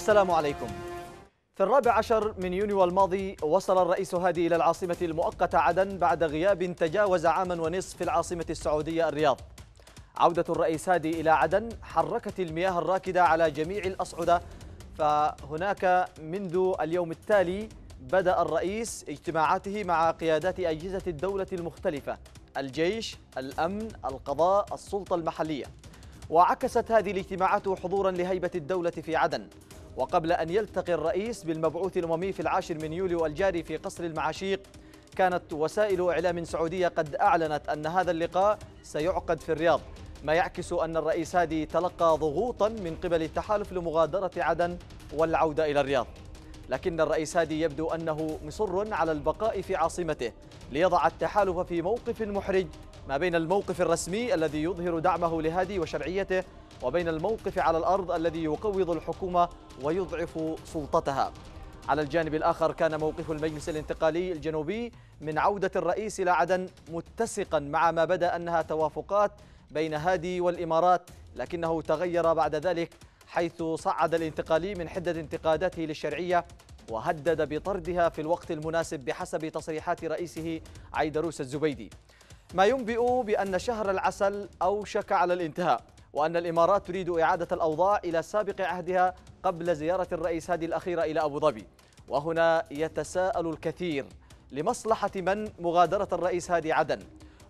السلام عليكم في الرابع عشر من يونيو الماضي وصل الرئيس هادي إلى العاصمة المؤقتة عدن بعد غياب تجاوز عاما ونصف في العاصمة السعودية الرياض عودة الرئيس هادي إلى عدن حركت المياه الراكدة على جميع الأصعدة فهناك منذ اليوم التالي بدأ الرئيس اجتماعاته مع قيادات أجهزة الدولة المختلفة الجيش، الأمن، القضاء، السلطة المحلية وعكست هذه الاجتماعات حضورا لهيبة الدولة في عدن وقبل أن يلتقي الرئيس بالمبعوث الأممي في العاشر من يوليو الجاري في قصر المعاشيق كانت وسائل إعلام سعودية قد أعلنت أن هذا اللقاء سيعقد في الرياض ما يعكس أن الرئيس هادي تلقى ضغوطا من قبل التحالف لمغادرة عدن والعودة إلى الرياض لكن الرئيس هادي يبدو أنه مصر على البقاء في عاصمته ليضع التحالف في موقف محرج ما بين الموقف الرسمي الذي يظهر دعمه لهادي وشرعيته وبين الموقف على الأرض الذي يقوض الحكومة ويضعف سلطتها على الجانب الآخر كان موقف المجلس الانتقالي الجنوبي من عودة الرئيس إلى عدن متسقا مع ما بدا أنها توافقات بين هادي والإمارات لكنه تغير بعد ذلك حيث صعد الانتقالي من حدة انتقاداته للشرعية وهدد بطردها في الوقت المناسب بحسب تصريحات رئيسه عيدروس الزبيدي ما ينبئ بأن شهر العسل أوشك على الانتهاء وأن الإمارات تريد إعادة الأوضاع إلى سابق عهدها قبل زيارة الرئيس هادي الأخيرة إلى أبو ظبي وهنا يتساءل الكثير لمصلحة من مغادرة الرئيس هادي عدن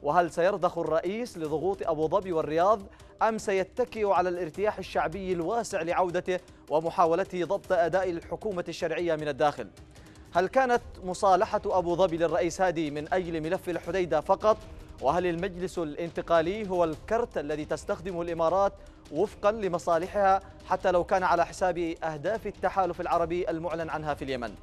وهل سيرضخ الرئيس لضغوط أبو ظبي والرياض أم سيتكئ على الارتياح الشعبي الواسع لعودته ومحاولته ضبط أداء الحكومة الشرعية من الداخل هل كانت مصالحة أبو ظبي للرئيس هادي من أجل ملف الحديدة فقط وهل المجلس الانتقالي هو الكرت الذي تستخدمه الإمارات وفقا لمصالحها حتى لو كان على حساب أهداف التحالف العربي المعلن عنها في اليمن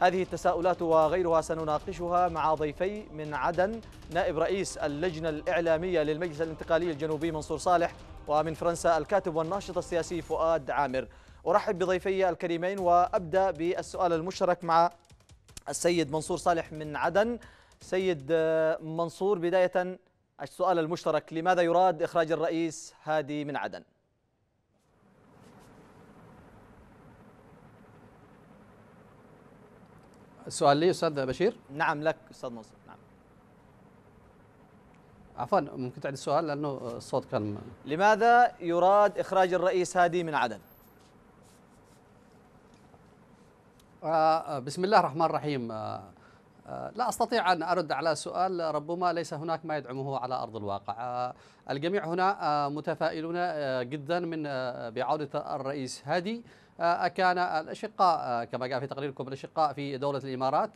هذه التساؤلات وغيرها سنناقشها مع ضيفي من عدن نائب رئيس اللجنة الإعلامية للمجلس الانتقالي الجنوبي منصور صالح ومن فرنسا الكاتب والناشط السياسي فؤاد عامر أرحب بضيفي الكريمين وأبدأ بالسؤال المشترك مع السيد منصور صالح من عدن سيد آه، منصور بداية السؤال المشترك لماذا يراد إخراج الرئيس هادي من عدن؟ السؤال لي أستاذ بشير؟ نعم لك أستاذ منصور نعم عفوا ممكن تعيد السؤال لأنه الصوت كان لماذا يراد إخراج الرئيس هادي من عدن؟ آه، آه، بسم الله الرحمن الرحيم آه، لا استطيع ان ارد على سؤال ربما ليس هناك ما يدعمه على ارض الواقع. آه، الجميع هنا آه، متفائلون جدا من بعوده الرئيس هادي كان الاشقاء كما جاء في تقريركم الاشقاء في دوله الامارات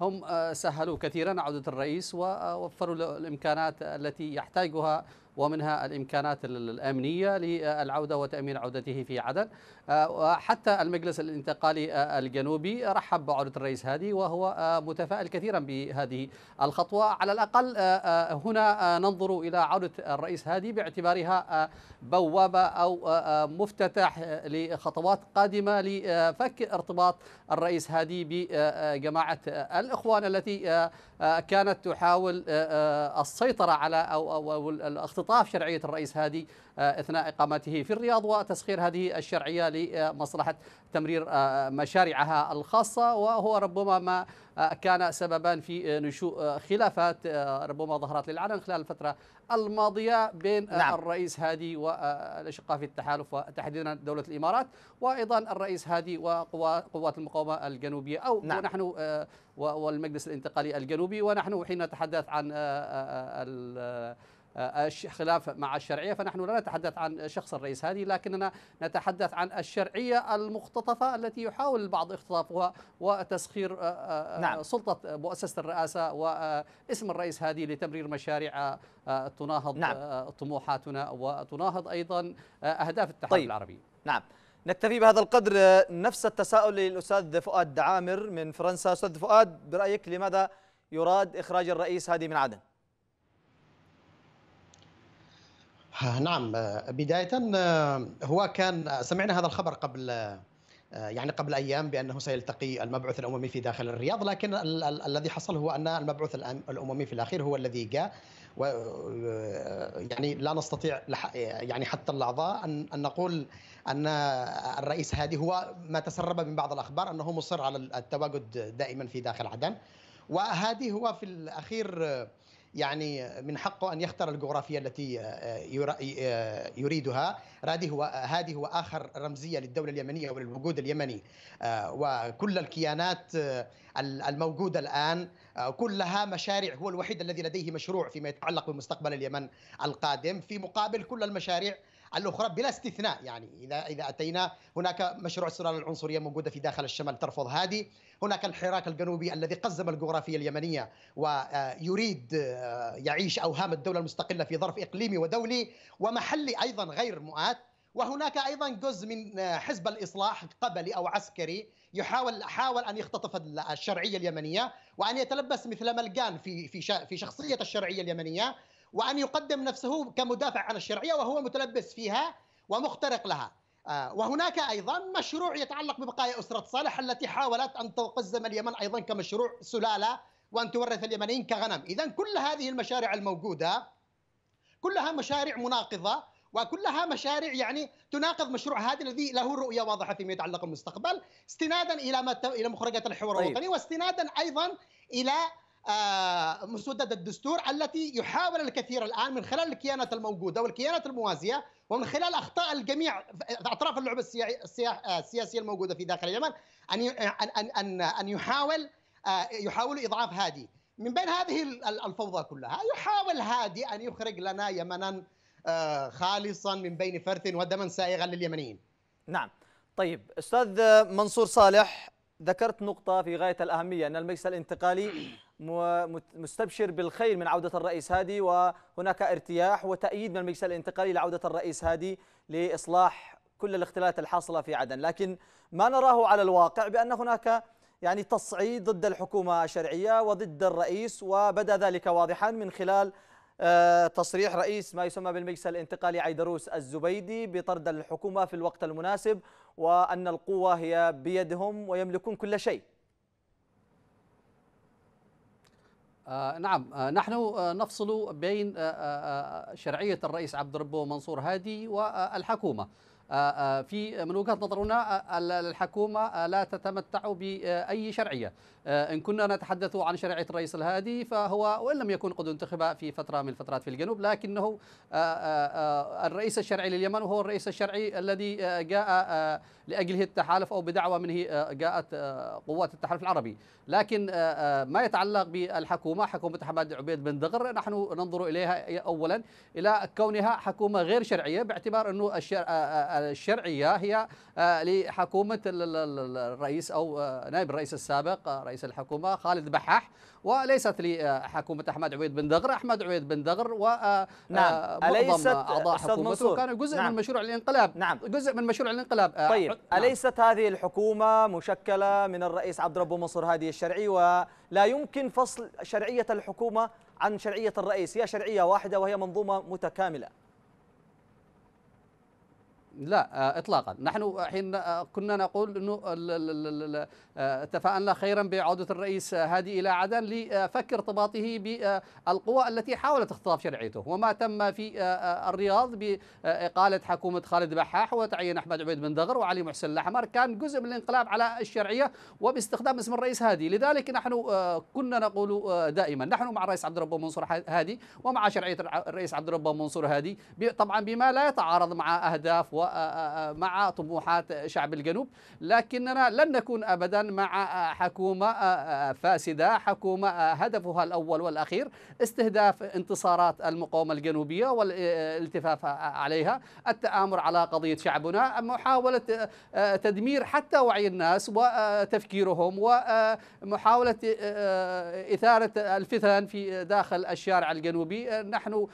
هم سهلوا كثيرا عوده الرئيس ووفروا الامكانات التي يحتاجها ومنها الإمكانات الأمنية للعودة وتأمين عودته في عدن آه، وحتى المجلس الانتقالي آه، الجنوبي رحب بعودة الرئيس هادي وهو آه، متفائل كثيرا بهذه الخطوة على الأقل هنا ننظر إلى عودة الرئيس هادي باعتبارها بوابة أو مفتتح لخطوات قادمة لفك ارتباط الرئيس هادي بجماعة الإخوان التي كانت تحاول السيطرة على أو, أو, اختطاف شرعية الرئيس هادي آه، أثناء إقامته في الرياض وتسخير هذه الشرعية لمصلحة تمرير آه، مشاريعها الخاصة وهو ربما ما آه، كان سببا في نشوء خلافات ربما ظهرت للعلن خلال الفترة الماضية بين نعم. الرئيس هادي والأشقاء في التحالف وتحديدا دولة الإمارات وأيضا الرئيس هادي وقوات المقاومة الجنوبية أو نعم. ونحن والمجلس الانتقالي الجنوبي ونحن حين نتحدث عن آه، خلاف مع الشرعية فنحن لا نتحدث عن شخص الرئيس هادي لكننا نتحدث عن الشرعية المختطفة التي يحاول البعض اختطافها وتسخير آه، آه، نعم. سلطة مؤسسة الرئاسة واسم الرئيس هادي لتمرير مشاريع تناهض نعم. طموحاتنا وتناهض أيضا أهداف التحالف طيب. العربي نعم نكتفي بهذا القدر نفس التساؤل للأستاذ فؤاد دعامر من فرنسا أستاذ فؤاد برأيك لماذا يراد إخراج الرئيس هادي من عدن؟ نعم آه، بداية آه، هو كان آه، سمعنا هذا الخبر قبل يعني قبل ايام بانه سيلتقي المبعوث الاممي في داخل الرياض لكن ال ال الذي حصل هو ان المبعوث الاممي في الاخير هو الذي جاء و يعني لا نستطيع يعني حتى اللحظه ان ان نقول ان الرئيس هادي هو ما تسرب من بعض الاخبار انه مصر على التواجد دائما في داخل عدن وهادي هو في الاخير يعني من حقه ان يختار الجغرافيه التي آه، آه، يريدها رادي هو هذه هو اخر رمزيه للدوله اليمنيه وللوجود اليمني آه، وكل الكيانات الموجوده الان كلها مشاريع هو الوحيد الذي لديه مشروع فيما يتعلق بمستقبل اليمن القادم في مقابل كل المشاريع الاخرى بلا استثناء يعني اذا اذا اتينا هناك مشروع السلالة العنصريه موجوده في داخل الشمال ترفض هذه، هناك الحراك الجنوبي الذي قزم الجغرافيا اليمنيه ويريد آه، يعيش اوهام الدوله المستقله في ظرف اقليمي ودولي ومحلي ايضا غير مؤات وهناك ايضا جزء من آه، حزب الاصلاح قبلي او عسكري يحاول حاول ان يختطف الشرعيه اليمنيه وان يتلبس مثل ملقان في في في شخصيه الشرعيه اليمنيه وأن يقدم نفسه كمدافع عن الشرعية وهو متلبس فيها ومخترق لها آه، وهناك أيضا مشروع يتعلق ببقايا أسرة صالح التي حاولت أن تقزم اليمن أيضا كمشروع سلالة وأن تورث اليمنيين كغنم إذا كل هذه المشاريع الموجودة كلها مشاريع مناقضة وكلها مشاريع يعني تناقض مشروع هادي الذي له رؤيه واضحه فيما يتعلق بالمستقبل استنادا الى ما الى مخرجات الحوار طيب. الوطني واستنادا ايضا الى آه، مسودة الدستور التي يحاول الكثير الآن من خلال الكيانات الموجودة والكيانات الموازية ومن خلال أخطاء الجميع أطراف اللعبة آه، السياسية الموجودة في داخل اليمن أن آه، أن أن أن يحاول يحاول إضعاف هادي من بين هذه الفوضى كلها يحاول هادي أن يخرج لنا يمنا خالصا من بين فرث ودما سائغا لليمنيين نعم طيب أستاذ منصور صالح ذكرت نقطة في غاية الأهمية أن المجلس الانتقالي مستبشر بالخير من عودة الرئيس هادي وهناك ارتياح وتأييد من المجلس الانتقالي لعودة الرئيس هادي لإصلاح كل الاختلالات الحاصلة في عدن لكن ما نراه على الواقع بأن هناك يعني تصعيد ضد الحكومة الشرعية وضد الرئيس وبدا ذلك واضحا من خلال آه، تصريح رئيس ما يسمى بالمجلس الانتقالي عيدروس الزبيدي بطرد الحكومة في الوقت المناسب وأن القوة هي بيدهم ويملكون كل شيء آه، نعم آه، نحن آه، نفصل بين شرعية الرئيس عبد ربه منصور هادي والحكومة آه، آه، في من وجهه نظرنا آه، الحكومه لا تتمتع باي شرعيه ان كنا نتحدث عن شرعيه الرئيس الهادي فهو وان لم يكن قد انتخب في فتره من الفترات في الجنوب لكنه الرئيس الشرعي لليمن وهو الرئيس الشرعي الذي جاء لاجله التحالف او بدعوى منه آه، جاءت آه، قوات التحالف العربي، لكن آه، ما يتعلق بالحكومه حكومه حماد عبيد بن دغر نحن ننظر اليها اولا الى كونها حكومه غير شرعيه باعتبار انه الشرعيه هي لحكومه الرئيس او نائب الرئيس السابق رئيس الحكومه خالد بحاح وليست لحكومه آه، احمد عبيد بن دغر احمد عبيد بن دغر و آه، آه، نعم. اليست اعضاء حكومته كانوا جزء نعم. من مشروع الانقلاب نعم. جزء من مشروع الانقلاب طيب نعم. اليست هذه الحكومه مشكله من الرئيس عبد ربه منصور هذه الشرعي ولا يمكن فصل شرعيه الحكومه عن شرعيه الرئيس هي شرعيه واحده وهي منظومه متكامله لا آه، اطلاقا نحن حين آه، كنا نقول انه آه، تفاءلنا خيرا بعوده الرئيس هادي الى عدن لفك ارتباطه بالقوى التي حاولت اختطاف شرعيته وما تم في الرياض باقاله حكومه خالد بحاح وتعيين احمد عبيد بن دغر وعلي محسن الاحمر كان جزء من الانقلاب على الشرعيه وباستخدام اسم الرئيس هادي لذلك نحن كنا نقول دائما نحن مع الرئيس عبد الرب منصور هادي ومع شرعيه الرئيس عبد الرب منصور هادي طبعا بما لا يتعارض مع اهداف و مع طموحات شعب الجنوب لكننا لن نكون أبدا مع حكومة فاسدة حكومة هدفها الأول والأخير استهداف انتصارات المقاومة الجنوبية والالتفاف عليها التآمر على قضية شعبنا محاولة تدمير حتى وعي الناس وتفكيرهم ومحاولة إثارة الفتن في داخل الشارع الجنوبي نحن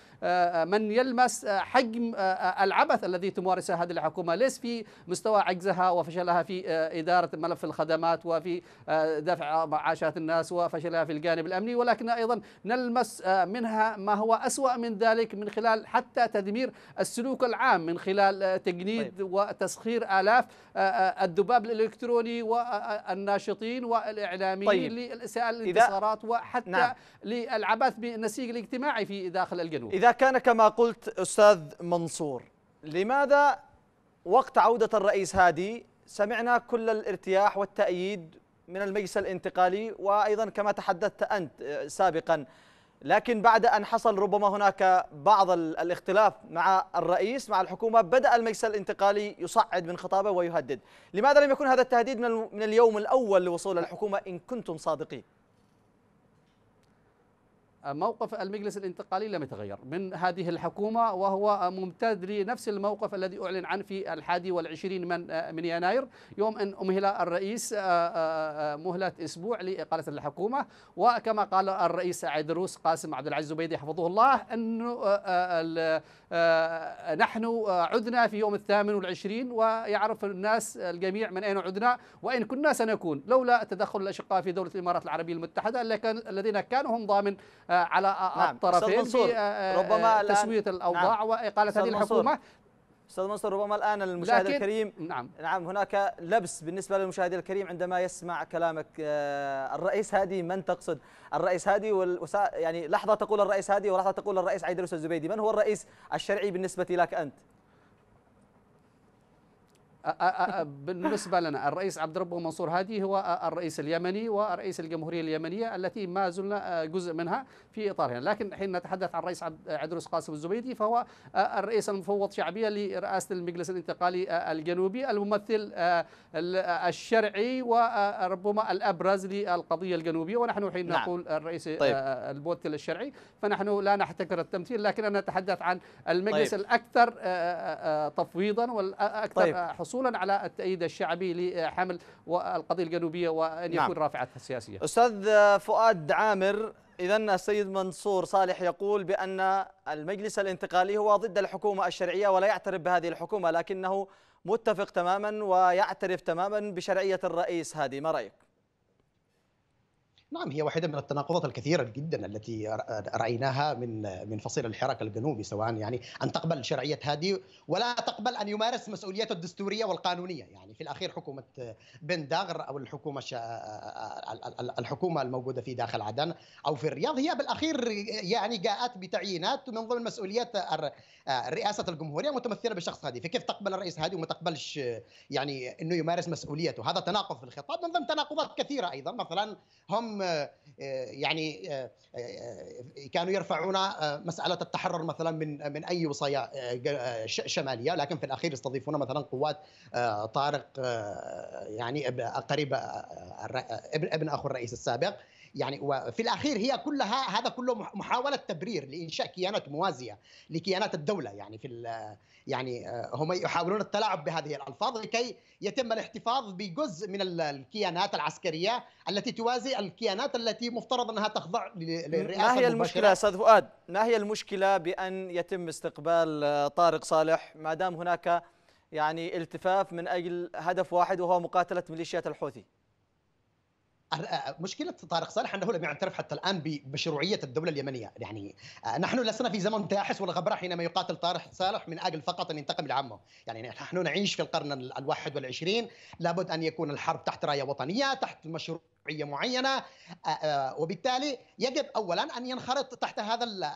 من يلمس حجم العبث الذي تمارسه هذه الحكومه ليس في مستوى عجزها وفشلها في آه، اداره ملف الخدمات وفي آه، دفع معاشات الناس وفشلها في الجانب الامني ولكن ايضا نلمس آه، منها ما هو اسوا من ذلك من خلال حتى تدمير السلوك العام من خلال تجنيد طيب. وتسخير الاف الذباب الالكتروني والناشطين والاعلاميين طيب. للاساءه الانتصارات وحتى نعم. للعبث بالنسيج الاجتماعي في داخل الجنوب اذا كان كما قلت استاذ منصور لماذا وقت عودة الرئيس هادي سمعنا كل الارتياح والتأييد من المجلس الانتقالي وأيضا كما تحدثت أنت آه، سابقا لكن بعد أن حصل ربما هناك بعض الاختلاف مع الرئيس مع الحكومة بدأ المجلس الانتقالي يصعد من خطابه ويهدد لماذا لم يكن هذا التهديد من اليوم الأول لوصول الحكومة إن كنتم صادقين موقف المجلس الانتقالي لم يتغير من هذه الحكومة وهو ممتد لنفس الموقف الذي أعلن عنه في الحادي والعشرين من, من يناير يوم أن أمهل الرئيس آه، آه، آه، مهلة أسبوع لإقالة الحكومة وكما قال الرئيس عيدروس قاسم عبد العزيز زبيدي حفظه الله أنه نحن عدنا في يوم الثامن والعشرين ويعرف الناس الجميع من أين عدنا وإن كنا سنكون لولا تدخل الأشقاء في دولة الإمارات العربية المتحدة الذين كانوا هم ضامن آه، على آه، نعم. الطرفين آه، ربما تسويه الاوضاع نعم. واقاله هذه الحكومه استاذ منصور ربما الان المشاهد الكريم نعم نعم هناك لبس بالنسبه للمشاهد الكريم عندما يسمع كلامك الرئيس هادي من تقصد؟ الرئيس هادي والوسا... يعني لحظه تقول الرئيس هادي ولحظه تقول الرئيس عيدروس الزبيدي، من هو الرئيس الشرعي بالنسبه لك انت؟ بالنسبة لنا الرئيس عبد ربه منصور هادي هو الرئيس اليمني ورئيس الجمهورية اليمنية التي ما زلنا جزء منها في إطارها لكن حين نتحدث عن الرئيس عدروس قاسم الزبيدي فهو الرئيس المفوض شعبيا لرئاسة المجلس الانتقالي الجنوبي الممثل الشرعي وربما الأبرز للقضية الجنوبية ونحن حين نعم. نقول الرئيس طيب. الممثل الشرعي فنحن لا نحتكر التمثيل لكن نتحدث عن المجلس طيب. الأكثر تفويضا والأكثر طيب. حصولا على التأييد الشعبي لحمل القضية الجنوبية وأن نعم. يكون نعم. رافعتها السياسية أستاذ فؤاد عامر إذا السيد منصور صالح يقول بأن المجلس الانتقالي هو ضد الحكومة الشرعية ولا يعترف بهذه الحكومة لكنه متفق تماما ويعترف تماما بشرعية الرئيس هادي ما رأيك؟ نعم هي واحدة من التناقضات الكثيرة جدا التي رأيناها من من فصيل الحراك الجنوبي سواء يعني أن تقبل شرعية هادي ولا تقبل أن يمارس مسؤوليته الدستورية والقانونية يعني في الأخير حكومة بن داغر أو الحكومة الحكومة الموجودة في داخل عدن أو في الرياض هي بالأخير يعني جاءت بتعيينات من ضمن مسؤوليات رئاسة الجمهورية متمثلة بشخص هادي فكيف تقبل الرئيس هادي وما تقبلش يعني أنه يمارس مسؤوليته هذا تناقض في الخطاب من ضمن تناقضات كثيرة أيضا مثلا هم آه، يعني آه، آه، كانوا يرفعون مساله التحرر مثلا من من اي وصايا شماليه لكن في الاخير يستضيفون مثلا قوات طارق يعني قريب ابن اخو الرئيس السابق يعني وفي الاخير هي كلها هذا كله محاوله تبرير لانشاء كيانات موازيه لكيانات الدوله يعني في يعني آه، هم يحاولون التلاعب بهذه الالفاظ لكي يتم الاحتفاظ بجزء من الكيانات العسكريه التي توازي الكيانات التي مفترض انها تخضع للرئاسه ما هي المشكله استاذ فؤاد؟ ما هي المشكله بان يتم استقبال آه، طارق صالح ما دام هناك يعني التفاف من اجل هدف واحد وهو مقاتله ميليشيات الحوثي؟ مشكلة طارق صالح أنه لم يعترف حتى الآن بمشروعية الدولة اليمنية يعني نحن لسنا في زمن داحس ولا غبرة حينما يقاتل طارق صالح من أجل فقط أن ينتقم لعمه يعني نحن نعيش في القرن الواحد والعشرين لابد أن يكون الحرب تحت راية وطنية تحت مشروع جمعيه معينه وبالتالي يجب اولا ان ينخرط تحت هذا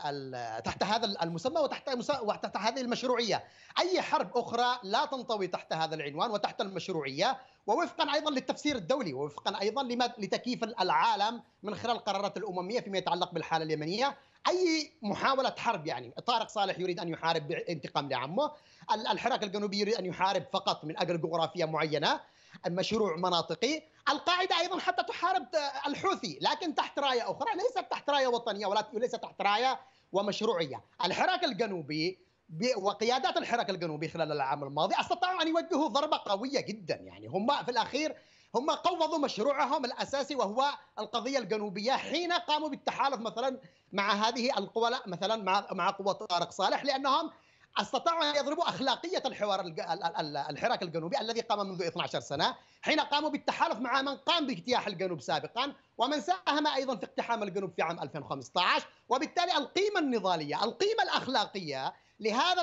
تحت هذا المسمى وتحت وتحت هذه المشروعيه اي حرب اخرى لا تنطوي تحت هذا العنوان وتحت المشروعيه ووفقا ايضا للتفسير الدولي ووفقا ايضا لتكييف العالم من خلال القرارات الامميه فيما يتعلق بالحاله اليمنيه اي محاوله حرب يعني طارق صالح يريد ان يحارب بانتقام لعمه الحراك الجنوبي يريد ان يحارب فقط من اجل جغرافيه معينه مشروع مناطقي القاعدة أيضا حتى تحارب الحوثي لكن تحت راية أخرى ليست تحت راية وطنية وليست تحت راية ومشروعية الحراك الجنوبي وقيادات الحراك الجنوبي خلال العام الماضي استطاعوا ان يوجهوا ضربه قويه جدا يعني هم في الاخير هم قوضوا مشروعهم الاساسي وهو القضيه الجنوبيه حين قاموا بالتحالف مثلا مع هذه القوى مثلا مع مع قوه طارق صالح لانهم استطاعوا ان يضربوا اخلاقيه الحوار الحراك الجنوبي الذي قام منذ 12 سنه حين قاموا بالتحالف مع من قام باجتياح الجنوب سابقا ومن ساهم ايضا في اقتحام الجنوب في عام 2015 وبالتالي القيمه النضاليه القيمه الاخلاقيه لهذا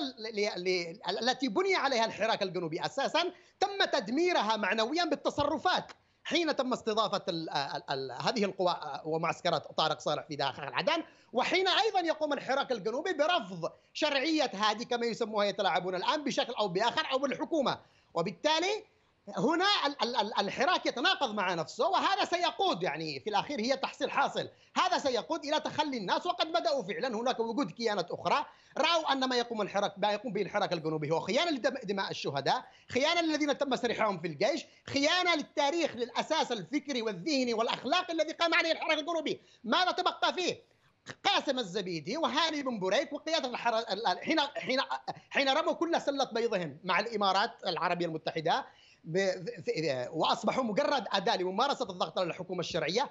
التي بني عليها الحراك الجنوبي اساسا تم تدميرها معنويا بالتصرفات حين تم استضافة ال آه، ال هذه القوى آه، ومعسكرات طارق صالح في داخل عدن وحين أيضا يقوم الحراك الجنوبي برفض شرعية هذه كما يسموها يتلاعبون الآن بشكل أو بآخر أو الحكومة وبالتالي هنا الحراك يتناقض مع نفسه وهذا سيقود يعني في الاخير هي تحصيل حاصل، هذا سيقود الى تخلي الناس وقد بداوا فعلا هناك وجود كيانات اخرى راوا ان ما يقوم الحراك ما يقوم به الحراك الجنوبي هو خيانه لدماء الشهداء، خيانه للذين تم سرحهم في الجيش، خيانه للتاريخ للاساس الفكري والذهني والاخلاقي الذي قام عليه الحراك الجنوبي، ماذا تبقى فيه؟ قاسم الزبيدي وهاني بن بريك وقياده الحر... حين حين حين رموا كل سله بيضهم مع الامارات العربيه المتحده واصبحوا مجرد اداه لممارسه الضغط على الحكومه الشرعيه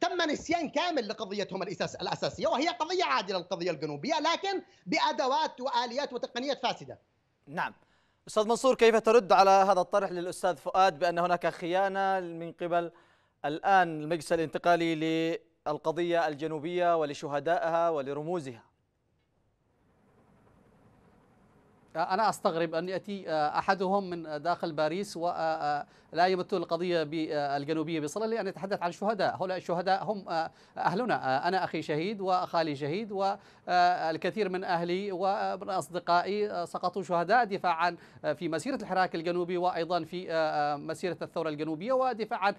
تم نسيان كامل لقضيتهم الاساس الاساسيه وهي قضيه عادله القضيه الجنوبيه لكن بادوات واليات وتقنيات فاسده. نعم. استاذ منصور كيف ترد على هذا الطرح للاستاذ فؤاد بان هناك خيانه من قبل الان المجلس الانتقالي للقضيه الجنوبيه ولشهدائها ولرموزها؟ أنا أستغرب أن يأتي آه، أحدهم من داخل باريس و آه، آه، لا يمثل القضية آه، الجنوبية بصلة لأن نتحدث عن الشهداء هؤلاء الشهداء هم آه، أهلنا آه، أنا أخي شهيد وأخالي شهيد والكثير من أهلي ومن أصدقائي سقطوا شهداء دفاعا في مسيرة الحراك الجنوبي وأيضا في مسيرة الثورة الجنوبية ودفاعا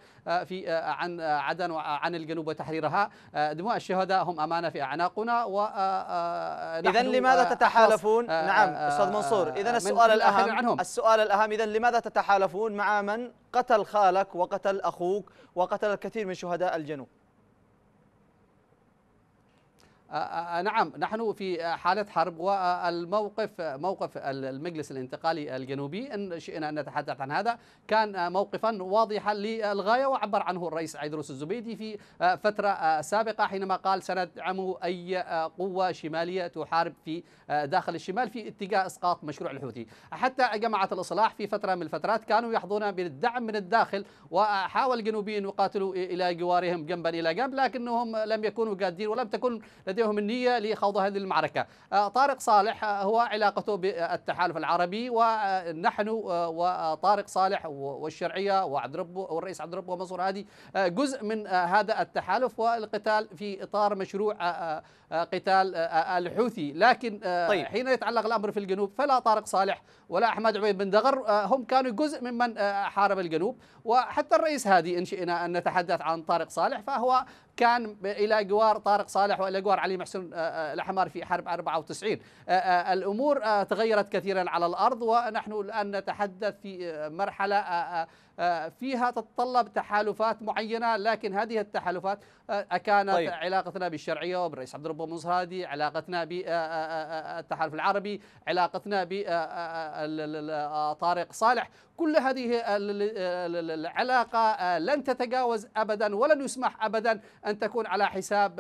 في عن عدن وعن الجنوب وتحريرها دماء الشهداء هم أمانة في أعناقنا و إذا لماذا تتحالفون؟ نعم أستاذ منصور إذا السؤال الأهم السؤال الأهم إذا لماذا تتحالفون مع من قتل خالك وقتل أخوك وقتل الكثير من شهداء الجنوب آه، آه، آه، نعم نحن في حالة حرب والموقف موقف المجلس الانتقالي الجنوبي إن شئنا أن نتحدث عن هذا كان موقفا واضحا للغاية وعبر عنه الرئيس عيدروس الزبيدي في فترة سابقة حينما قال سندعم أي قوة شمالية تحارب في داخل الشمال في اتجاه إسقاط مشروع الحوثي حتى جماعة الإصلاح في فترة من الفترات كانوا يحظون بالدعم من الداخل وحاول الجنوبيين يقاتلوا إلى جوارهم جنبا إلى جنب لكنهم لم يكونوا قادرين ولم تكن لدي لديهم النية لخوض هذه المعركة آه، طارق صالح آه، هو علاقته بالتحالف العربي ونحن آه، وطارق صالح والشرعية وعبد رب والرئيس عبد رب ومنصور هادي جزء من هذا التحالف والقتال في إطار مشروع قتال الحوثي لكن طيب. حين يتعلق الأمر في الجنوب فلا طارق صالح ولا أحمد عبيد بن دغر هم كانوا جزء ممن حارب الجنوب وحتى الرئيس هادي إن شئنا أن نتحدث عن طارق صالح فهو كان الى جوار طارق صالح والى جوار علي محسن آه، آه، الحمار في حرب 94 آه، الامور تغيرت كثيرا على الارض ونحن الان نتحدث في مرحله آه، فيها تتطلب تحالفات معينة لكن هذه التحالفات آه، أكانت طيب. علاقتنا بالشرعية وبالرئيس عبد الرب مصهادي علاقتنا بالتحالف آه، العربي علاقتنا بطارق صالح كل هذه العلاقة لن تتجاوز أبدا ولن يسمح أبدا أن تكون على حساب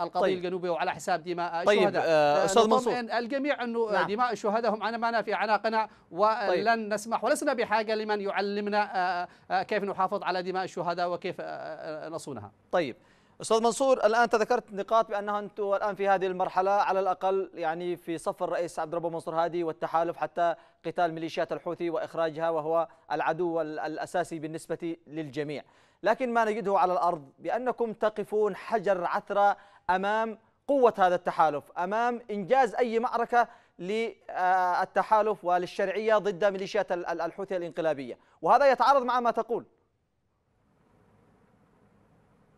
القضية طيب. الجنوبية وعلى حساب دماء طيب. الشهداء طيب أستاذ منصور الجميع أنه نعم. دماء الشهداء هم معنا في عناقنا ولن طيب. نسمح ولسنا بحاجة لمن يعلمنا آه، كيف نحافظ على دماء الشهداء وكيف آه، آه، نصونها طيب استاذ منصور الان تذكرت نقاط بانها انتم الان في هذه المرحله على الاقل يعني في صف الرئيس عبد ربه منصور هادي والتحالف حتى قتال ميليشيات الحوثي واخراجها وهو العدو الاساسي بالنسبه للجميع، لكن ما نجده على الارض بانكم تقفون حجر عثره امام قوه هذا التحالف، امام انجاز اي معركه للتحالف وللشرعية ضد ميليشيات الحوثي الانقلابية وهذا يتعارض مع ما تقول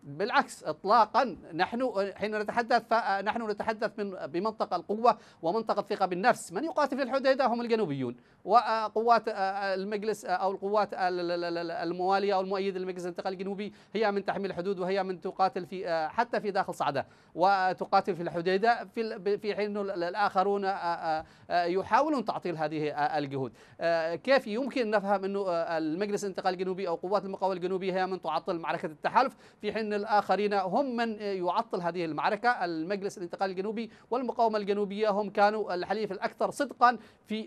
بالعكس اطلاقا نحن حين نتحدث فنحن نتحدث من بمنطقه القوه ومنطقه الثقه بالنفس من يقاتل في الحديده هم الجنوبيون وقوات آه، آه، المجلس آه، أو القوات الموالية أو المؤيد للمجلس الانتقالي الجنوبي هي من تحمي الحدود وهي من تقاتل في حتى في داخل صعدة وتقاتل في الحديدة في في حين انه الآخرون يحاولون تعطيل هذه الجهود كيف يمكن نفهم أنه المجلس الانتقالي الجنوبي أو قوات المقاومة الجنوبية هي من تعطل معركة التحالف في حين الآخرين هم من يعطل هذه المعركة المجلس الانتقالي الجنوبي والمقاومة الجنوبية هم كانوا الحليف الأكثر صدقا في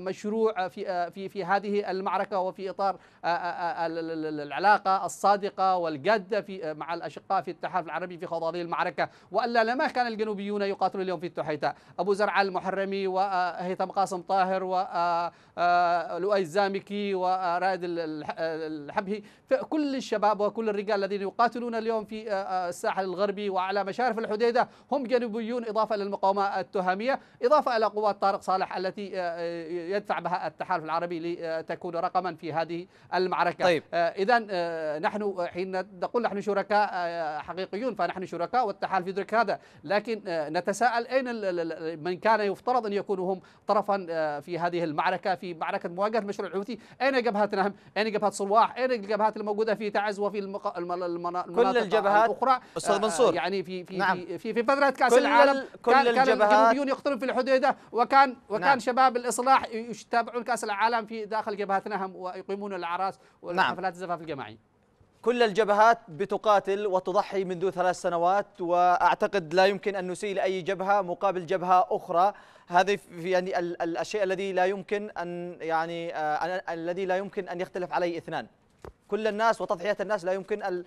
مشروع الشروع في في في هذه المعركه وفي اطار آه، آه، آه، العلاقه الصادقه والجاده في مع الاشقاء في التحالف العربي في خوض هذه المعركه والا لما كان الجنوبيون يقاتلون اليوم في التحيتا ابو زرع المحرمي وهيثم قاسم طاهر ولؤي الزامكي ورائد الحبهي كل الشباب وكل الرجال الذين يقاتلون اليوم في الساحل الغربي وعلى مشارف الحديده هم جنوبيون اضافه للمقاومه التهاميه اضافه الى قوات طارق صالح التي يدفع بها لعبها التحالف العربي لتكون رقما في هذه المعركة طيب. آه، إذا آه، نحن آه، حين نقول نحن شركاء حقيقيون فنحن شركاء والتحالف يدرك هذا لكن نتساءل أين من كان يفترض أن يكونوا هم طرفا في هذه المعركة في معركة مواجهة المشروع الحوثي أين جبهتنا نهم أين جبهة صلواح أين الجبهات الموجودة في تعز وفي المق... المناطق كل الجبهات الأخرى أستاذ منصور يعني في في نعم. في, في, فترة كأس كل العالم كل كان الجبهات كان الجنوبيون يقتلون في الحديدة وكان وكان نعم. شباب الإصلاح يتابعون كاس العالم في داخل جبهتنا ويقيمون الاعراس نعم. والحفلات نعم. الزفاف الجماعي كل الجبهات بتقاتل وتضحي منذ ثلاث سنوات واعتقد لا يمكن ان نسيء لاي جبهه مقابل جبهه اخرى هذه يعني الشيء الذي لا يمكن ان يعني آه، الذي لا يمكن ان يختلف عليه اثنان كل الناس وتضحيات الناس لا يمكن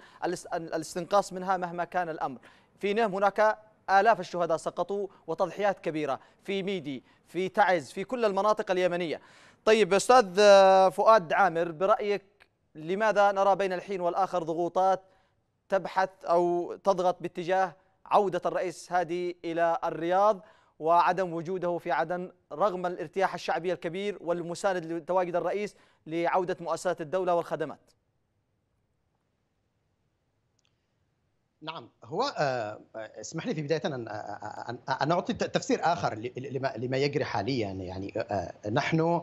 الاستنقاص منها مهما كان الامر في نهم هناك آلاف الشهداء سقطوا وتضحيات كبيرة في ميدي في تعز في كل المناطق اليمنية طيب أستاذ فؤاد عامر برأيك لماذا نرى بين الحين والآخر ضغوطات تبحث أو تضغط باتجاه عودة الرئيس هادي إلى الرياض وعدم وجوده في عدن رغم الارتياح الشعبي الكبير والمساند لتواجد الرئيس لعودة مؤسسات الدولة والخدمات نعم هو آه، آه، اسمح لي في بدايه ان آه، ان اعطي تفسير اخر لما يجري حاليا يعني نحن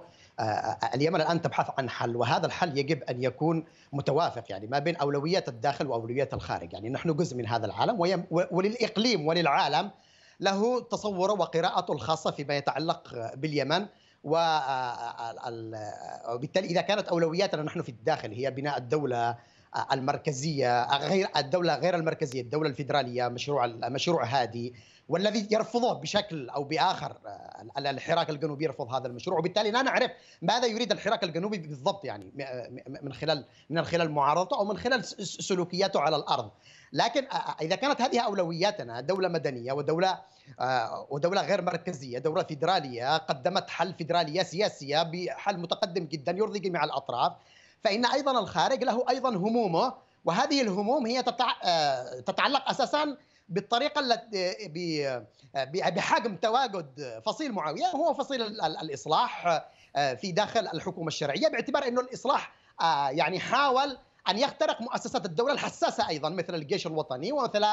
اليمن الان تبحث عن حل وهذا الحل يجب ان يكون متوافق يعني ما بين اولويات الداخل واولويات الخارج يعني نحن جزء من هذا العالم وللاقليم وللعالم له تصوره وقراءته الخاصه فيما يتعلق باليمن وبالتالي اذا كانت اولوياتنا نحن في الداخل هي بناء الدوله المركزيه غير الدوله غير المركزيه الدوله الفيدراليه مشروع مشروع هادي والذي يرفضه بشكل او باخر الحراك الجنوبي يرفض هذا المشروع وبالتالي لا نعرف ماذا يريد الحراك الجنوبي بالضبط يعني من خلال من خلال معارضته او من خلال سلوكياته على الارض لكن اذا كانت هذه اولوياتنا دوله مدنيه ودوله آه، ودوله غير مركزيه دوله فيدراليه قدمت حل فيدراليه سياسيه بحل متقدم جدا يرضي جميع الاطراف فإن أيضا الخارج له أيضا همومه وهذه الهموم هي آه، تتعلق أساسا بالطريقة التي بحجم تواجد فصيل معاوية هو فصيل الإصلاح آه، في داخل الحكومة الشرعية باعتبار أنه الإصلاح آه، يعني حاول أن يخترق مؤسسات الدولة الحساسة أيضا مثل الجيش الوطني ومثل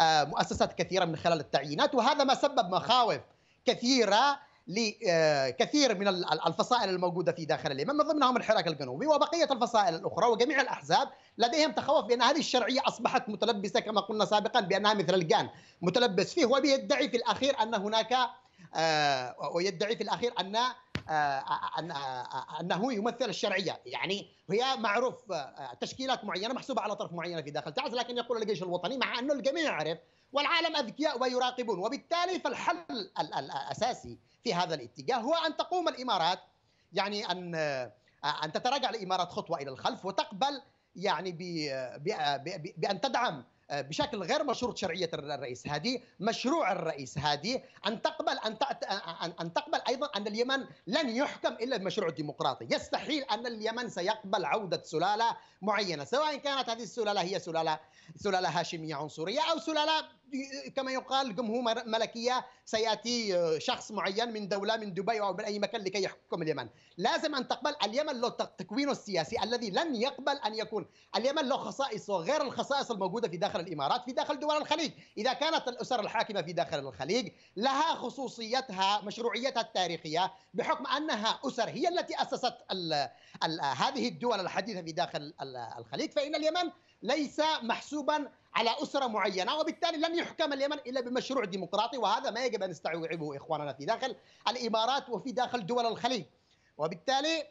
مؤسسات كثيرة من خلال التعيينات وهذا ما سبب مخاوف كثيرة لكثير من الفصائل الموجودة في داخل اليمن من ضمنهم الحراك الجنوبي وبقية الفصائل الأخرى وجميع الأحزاب لديهم تخوف بأن هذه الشرعية أصبحت متلبسة كما قلنا سابقا بأنها مثل الجان متلبس فيه وبيدعي في الأخير أن هناك آه، ويدعي في الأخير أن آه، آه، انه يمثل الشرعيه يعني هي معروف تشكيلات معينه محسوبه على طرف معينة في داخل تعز لكن يقول الجيش الوطني مع انه الجميع عرف والعالم اذكياء ويراقبون وبالتالي فالحل الاساسي في هذا الاتجاه هو أن تقوم الإمارات يعني أن أن تتراجع الإمارات خطوة إلى الخلف وتقبل يعني بأن تدعم بشكل غير مشروط شرعيه الرئيس هادي، مشروع الرئيس هادي ان تقبل ان ان تقبل ايضا ان اليمن لن يحكم الا بمشروع ديمقراطي، يستحيل ان اليمن سيقبل عوده سلاله معينه، سواء كانت هذه السلاله هي سلاله سلاله هاشميه عنصريه او سلاله كما يقال جمهور ملكيه سياتي آه، شخص معين من دوله من دبي او من اي مكان لكي يحكم اليمن، لازم ان تقبل اليمن له تكوينه السياسي الذي لن يقبل ان يكون، اليمن له خصائصه غير الخصائص الموجوده في داخل الامارات في داخل دول الخليج، اذا كانت الاسر الحاكمه في داخل الخليج لها خصوصيتها مشروعيتها التاريخيه بحكم انها اسر هي التي اسست الـ الـ هذه الدول الحديثه في داخل الخليج، فان اليمن ليس محسوبا على اسره معينه وبالتالي لن يحكم اليمن الا بمشروع ديمقراطي وهذا ما يجب ان نستوعبه اخواننا في داخل الامارات وفي داخل دول الخليج وبالتالي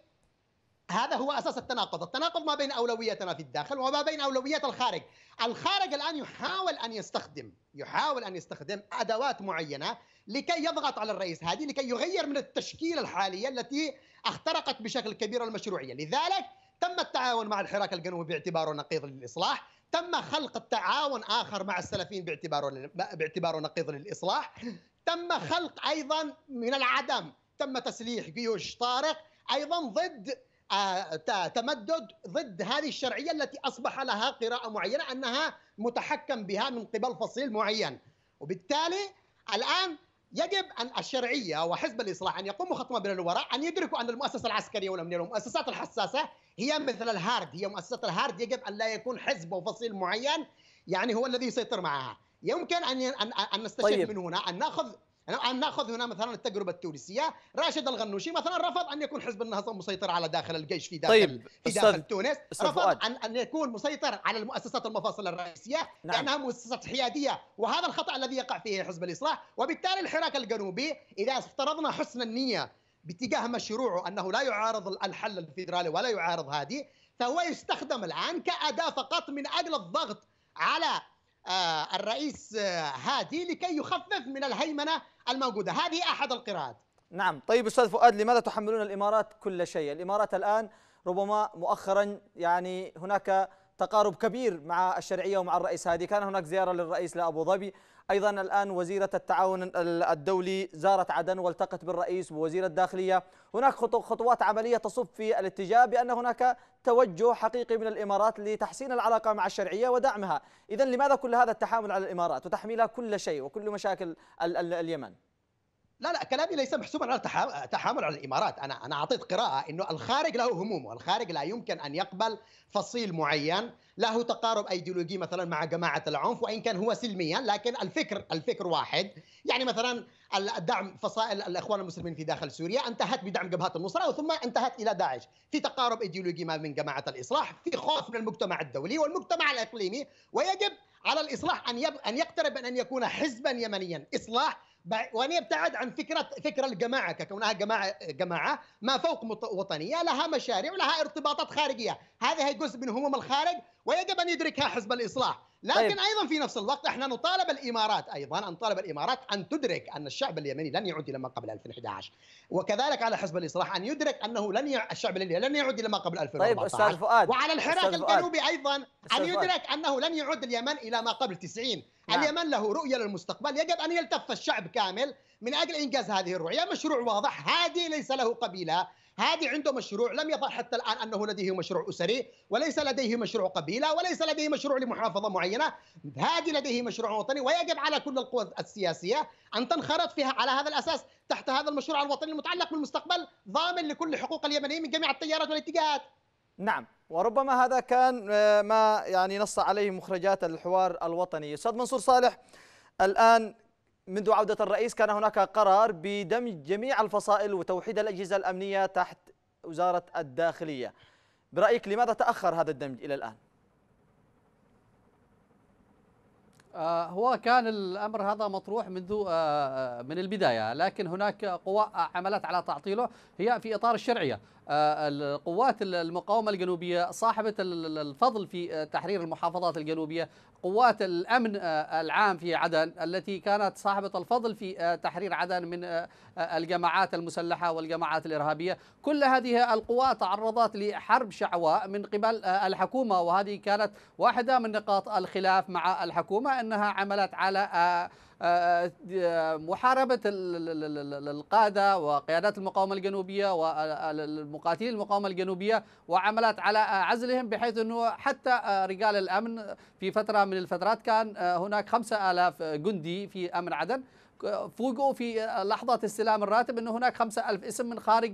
هذا هو اساس التناقض، التناقض ما بين اولوياتنا في الداخل وما بين اولويات الخارج، الخارج الان يحاول ان يستخدم يحاول ان يستخدم ادوات معينه لكي يضغط على الرئيس هادي لكي يغير من التشكيله الحاليه التي اخترقت بشكل كبير المشروعيه، لذلك تم التعاون مع الحراك القانوني باعتباره نقيض للاصلاح تم خلق التعاون اخر مع السلفيين باعتباره باعتباره نقيض للاصلاح تم خلق ايضا من العدم تم تسليح جيوش طارق ايضا ضد آه، تمدد ضد هذه الشرعيه التي اصبح لها قراءه معينه انها متحكم بها من قبل فصيل معين وبالتالي الان يجب أن الشرعية وحزب الإصلاح أن يقوموا خطوة من الوراء أن يدركوا أن المؤسسة العسكرية والأمنية والمؤسسات الحساسة هي مثل الهارد هي مؤسسة الهارد يجب أن لا يكون حزب أو فصيل معين يعني هو الذي يسيطر معها يمكن أن أن نستشير طيب. من هنا أن نأخذ يعني ناخذ هنا مثلا التجربه التونسيه راشد الغنوشي مثلا رفض ان يكون حزب النهضه مسيطر على داخل الجيش في داخل طيب. في داخل أستاذ تونس أستاذ رفض فؤاد. ان ان يكون مسيطر على المؤسسات المفاصل الرئيسيه نعم. لانها مؤسسات حياديه وهذا الخطا الذي يقع فيه حزب الاصلاح وبالتالي الحراك الجنوبي اذا افترضنا حسن النيه باتجاه مشروعه انه لا يعارض الحل الفيدرالي ولا يعارض هذه فهو يستخدم الان كاداه فقط من اجل الضغط على آه، الرئيس آه، هادي لكي يخفف من الهيمنه الموجودة هذه أحد القراءات نعم طيب أستاذ فؤاد لماذا تحملون الإمارات كل شيء الإمارات الآن ربما مؤخرا يعني هناك تقارب كبير مع الشرعية ومع الرئيس هادي كان هناك زيارة للرئيس لأبو ظبي أيضا الآن وزيرة التعاون الدولي زارت عدن والتقت بالرئيس ووزير الداخلية هناك خطوات عملية تصب في الاتجاه بأن هناك توجه حقيقي من الإمارات لتحسين العلاقة مع الشرعية ودعمها إذا لماذا كل هذا التحامل على الإمارات وتحميلها كل شيء وكل مشاكل اليمن؟ لا لا كلامي ليس محسوبا على تحامل على الامارات انا انا اعطيت قراءه انه الخارج له همومه الخارج لا يمكن ان يقبل فصيل معين له تقارب ايديولوجي مثلا مع جماعه العنف وان كان هو سلميا لكن الفكر الفكر واحد يعني مثلا الدعم فصائل الاخوان المسلمين في داخل سوريا انتهت بدعم جبهه النصره وثم انتهت الى داعش في تقارب ايديولوجي ما من جماعه الاصلاح في خوف من المجتمع الدولي والمجتمع الاقليمي ويجب على الاصلاح ان ان يقترب من ان يكون حزبا يمنيا اصلاح وان يبتعد عن فكره فكره الجماعه ككونها جماعه جماعه ما فوق وطنيه لها مشاريع ولها ارتباطات خارجيه، هذه هي جزء من هموم الخارج ويجب ان يدركها حزب الاصلاح، طيب. لكن طيب. ايضا في نفس الوقت احنا نطالب الامارات ايضا ان طالب الامارات ان تدرك ان الشعب اليمني لن يعود الى ما قبل 2011 وكذلك على حزب الاصلاح ان يدرك انه لن ي... الشعب اليمني لن يعود الى ما قبل 2014 طيب استاذ فؤاد وعلى الحراك الجنوبي ايضا ان يدرك انه لن يعود اليمن الى ما قبل 90 نعم. اليمن له رؤيه للمستقبل يجب ان يلتف الشعب كامل من اجل انجاز هذه الرؤيه مشروع واضح هادي ليس له قبيله هادي عنده مشروع لم يظهر حتى الآن أنه لديه مشروع أسري وليس لديه مشروع قبيلة وليس لديه مشروع لمحافظة معينة هادي لديه مشروع وطني ويجب على كل القوى السياسية أن تنخرط فيها على هذا الأساس تحت هذا المشروع الوطني المتعلق بالمستقبل ضامن لكل حقوق اليمنيين من جميع التيارات والاتجاهات نعم وربما هذا كان آه، ما يعني نص عليه مخرجات الحوار الوطني استاذ منصور صالح الان منذ عودة الرئيس كان هناك قرار بدمج جميع الفصائل وتوحيد الأجهزة الأمنية تحت وزارة الداخلية برأيك لماذا تأخر هذا الدمج إلى الآن؟ آه، هو كان الامر هذا مطروح منذ آه، آه، من البدايه لكن هناك قوى عملت على تعطيله هي في اطار الشرعيه القوات المقاومه الجنوبيه صاحبه الفضل في تحرير المحافظات الجنوبيه قوات الامن العام في عدن التي كانت صاحبه الفضل في تحرير عدن من الجماعات المسلحه والجماعات الارهابيه كل هذه القوى تعرضت لحرب شعواء من قبل الحكومه وهذه كانت واحده من نقاط الخلاف مع الحكومه أنها عملت على آه، آه، آه، محاربة القادة وقيادات المقاومة الجنوبية والمقاتلين المقاومة الجنوبية وعملت على عزلهم بحيث أنه حتى رجال الأمن في فترة من الفترات كان هناك خمسة آلاف جندي في أمن عدن فوجئوا في لحظة استلام الراتب أن هناك خمسة ألف اسم من خارج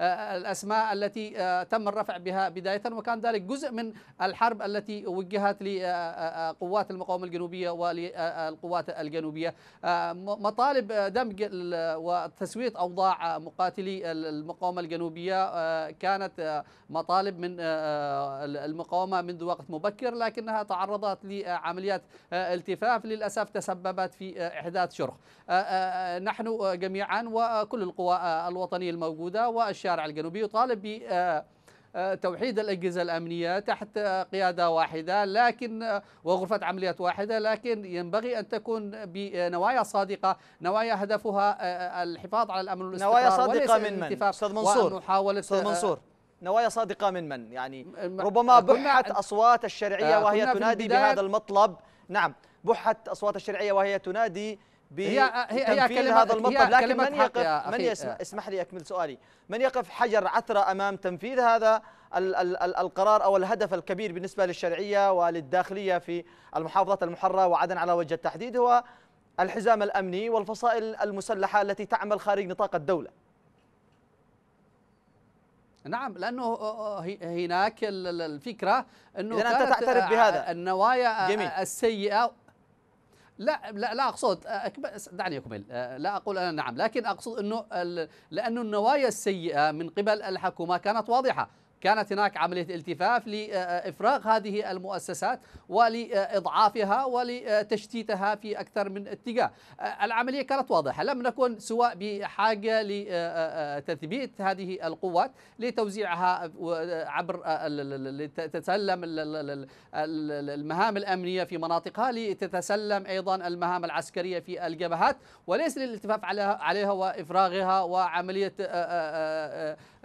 الأسماء التي آه، تم الرفع بها بداية وكان ذلك جزء من الحرب التي وجهت لقوات آه، آه، المقاومة الجنوبية وللقوات الجنوبية مطالب دمج وتسوية أوضاع مقاتلي المقاومة الجنوبية كانت مطالب من المقاومة منذ وقت مبكر لكنها تعرضت لعمليات التفاف للأسف تسببت في إحداث شرب غيره آه، آه، آه، نحن جميعا وكل القوى الوطنية الموجودة والشارع الجنوبي يطالب بتوحيد توحيد الأجهزة الأمنية تحت قيادة واحدة لكن وغرفة عمليات واحدة لكن ينبغي أن تكون بنوايا صادقة نوايا هدفها الحفاظ على الأمن والاستقرار نوايا صادقة من من أستاذ منصور أستاذ منصور نوايا صادقة من من يعني ربما بحت أصوات الشرعية وهي تنادي بهذا المطلب نعم بحت أصوات الشرعية وهي تنادي هي هي هي هذا المطلب لكن من يقف من اسمح لي اكمل سؤالي من يقف حجر عثره امام تنفيذ هذا القرار او الهدف الكبير بالنسبه للشرعيه وللداخليه في المحافظات المحرره وعدن على وجه التحديد هو الحزام الامني والفصائل المسلحه التي تعمل خارج نطاق الدوله نعم لانه هناك الفكره انه إذن انت تعترف بهذا النوايا جميل. السيئه لا لا لا اقصد دعني اكمل لا اقول انا نعم لكن اقصد انه لانه النوايا السيئه من قبل الحكومه كانت واضحه كانت هناك عملية التفاف لإفراغ هذه المؤسسات ولإضعافها ولتشتيتها في أكثر من اتجاه العملية كانت واضحة لم نكن سواء بحاجة لتثبيت هذه القوات لتوزيعها عبر لتتسلم المهام الأمنية في مناطقها لتتسلم أيضا المهام العسكرية في الجبهات وليس للالتفاف عليها وإفراغها وعملية آه،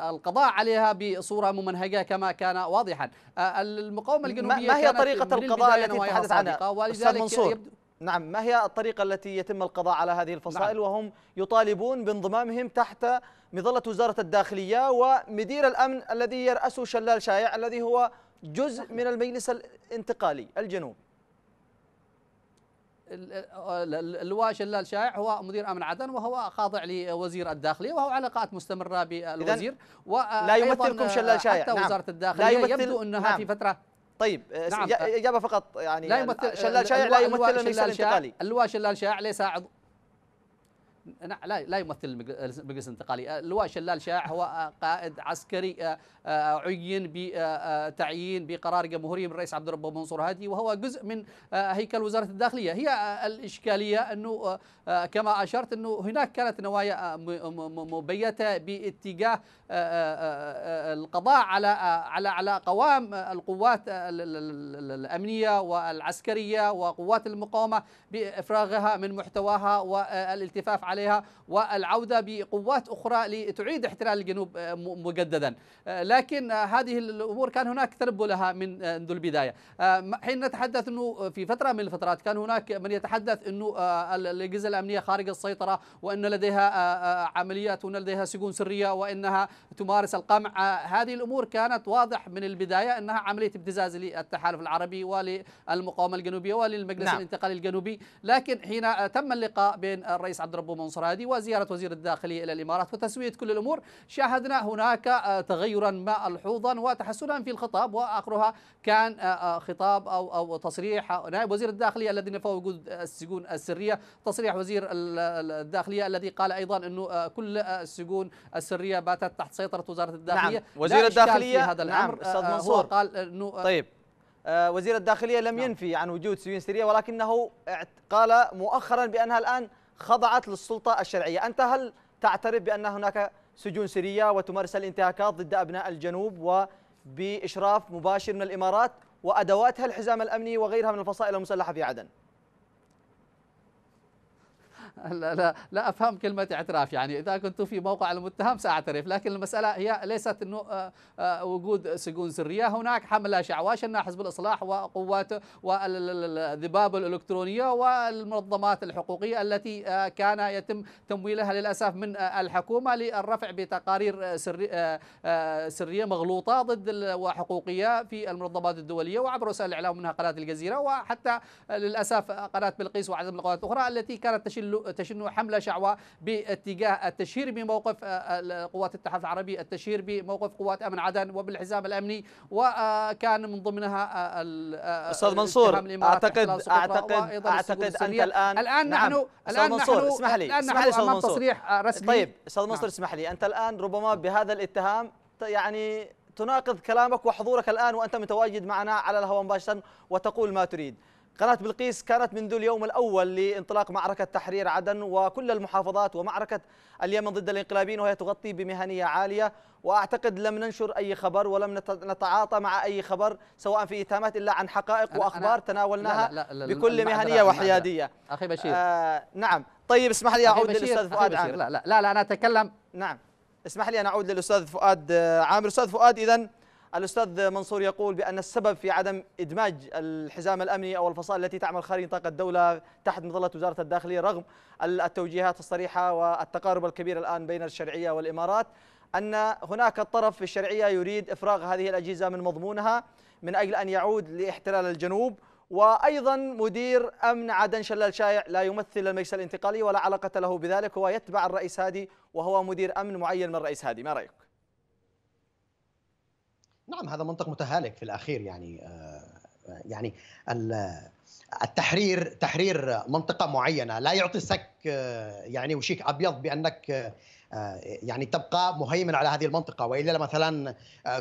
آه، آه، القضاء عليها بصورة ممنهجة كما كان واضحا المقاومة الجنوبية ما هي طريقة القضاء التي تحدث عنها أستاذ منصور نعم ما هي الطريقة التي يتم القضاء على هذه الفصائل نعم. وهم يطالبون بانضمامهم تحت مظلة وزارة الداخلية ومدير الأمن الذي يرأسه شلال شايع الذي هو جزء من المجلس الانتقالي الجنوبي اللواء شلال شائع هو مدير امن عدن وهو خاضع لوزير الداخليه وهو علاقات مستمره بالوزير آه، لا يمثلكم شلال آه، شائع حتى نعم وزاره الداخليه لا يبدو انها نعم في فتره طيب نعم اجابه فقط يعني لا يمثل شلال شائع لا يمثل المجلس الانتقالي اللواء شلال شائع ليس عضو لا لا يمثل المجلس الانتقالي اللواء أه، شلال شاع هو أه، قائد عسكري أه، عين بتعيين بقرار جمهوري من الرئيس عبد الرب منصور هادي وهو جزء من هيكل وزاره الداخليه هي الاشكاليه انه كما اشرت انه هناك كانت نوايا مبيته باتجاه القضاء على على على قوام القوات الامنيه والعسكريه وقوات المقاومه بافراغها من محتواها والالتفاف على عليها والعودة بقوات أخرى لتعيد احتلال الجنوب آه، مجددا آه، لكن آه، هذه الأمور كان هناك تنبؤ لها من منذ البداية حين نتحدث أنه في فترة من الفترات كان هناك من يتحدث أنه الأجهزة الأمنية خارج السيطرة وأن لديها عمليات وأن لديها سجون سرية وأنها تمارس القمع هذه الأمور كانت واضح من البداية أنها عملية ابتزاز للتحالف العربي وللمقاومة الجنوبية وللمجلس نعم. الانتقالي الجنوبي لكن حين تم اللقاء بين الرئيس عبد الرب هذه وزيارة وزير الداخلية إلى الإمارات وتسوية كل الأمور شاهدنا هناك آه، تغيرا ملحوظا وتحسنا في الخطاب وآخرها كان آه، آه، خطاب أو, أو تصريح نائب وزير الداخلية الذي نفى وجود السجون السرية تصريح وزير الداخلية الذي قال أيضا أنه كل السجون السرية باتت تحت سيطرة وزارة نعم، الداخلية نعم وزير الداخلية هذا الأمر نعم منصور قال أنه طيب وزير الداخلية لم نعم. ينفي عن وجود سجون سرية ولكنه قال مؤخرا بأنها الآن خضعت للسلطة الشرعية أنت هل تعترف بأن هناك سجون سرية وتمارس الانتهاكات ضد أبناء الجنوب وبإشراف مباشر من الإمارات وأدواتها الحزام الأمني وغيرها من الفصائل المسلحة في عدن لا, لا, لا أفهم كلمة اعتراف يعني إذا كنت في موقع المتهم سأعترف لكن المسألة هي ليست أنه آه، آه، وجود سجون سرية هناك حملة شعواش أن حزب الإصلاح وقوات والذباب الإلكترونية والمنظمات الحقوقية التي آه، كان يتم تمويلها للأسف من الحكومة للرفع بتقارير سري سرية مغلوطة ضد وحقوقية في المنظمات الدولية وعبر وسائل الإعلام منها قناة الجزيرة وحتى للأسف قناة بلقيس وعدد من القنوات الأخرى التي كانت تشل تشن حملة شعواء باتجاه التشهير بموقف آه، آه، قوات الاتحاد العربي التشهير بموقف قوات أمن عدن وبالحزام الأمني وكان من ضمنها آه، أستاذ منصور أعتقد أعتقد أعتقد أنت الآن الآن نعم. نحن الآن منصور نحن اسمح لي اسمح لي أمام منصور. تصريح رسمي طيب أستاذ نعم. منصور نعم. اسمح لي أنت الآن ربما بهذا الاتهام يعني تناقض كلامك وحضورك الآن وأنت متواجد معنا على الهواء مباشرة وتقول ما تريد قناة بلقيس كانت منذ اليوم الأول لانطلاق معركة تحرير عدن وكل المحافظات ومعركة اليمن ضد الإنقلابيين وهي تغطي بمهنية عالية وأعتقد لم ننشر أي خبر ولم نتعاطى مع أي خبر سواء في إتهامات إلا عن حقائق أنا وأخبار أنا تناولناها لا لا لا بكل مهنية وحيادية أخي بشير آه نعم طيب اسمح لي أعود للأستاذ فؤاد عامر لا لا لا أنا أتكلم نعم اسمح لي أن أعود للأستاذ فؤاد عامر أستاذ فؤاد إذا الأستاذ منصور يقول بأن السبب في عدم إدماج الحزام الأمني أو الفصائل التي تعمل خارج نطاق الدولة تحت مظلة وزارة الداخلية رغم التوجيهات الصريحة والتقارب الكبير الآن بين الشرعية والإمارات أن هناك الطرف في الشرعية يريد إفراغ هذه الأجهزة من مضمونها من أجل أن يعود لاحتلال الجنوب وأيضا مدير أمن عدن شلال شايع لا يمثل المجلس الانتقالي ولا علاقة له بذلك هو يتبع الرئيس هادي وهو مدير أمن معين من الرئيس هادي ما رأيك؟ نعم هذا منطق متهالك في الاخير يعني آه، آه، يعني التحرير تحرير منطقه معينه لا يعطي سك آه، يعني وشيك ابيض بانك يعني تبقى مهيمن على هذه المنطقه والا مثلا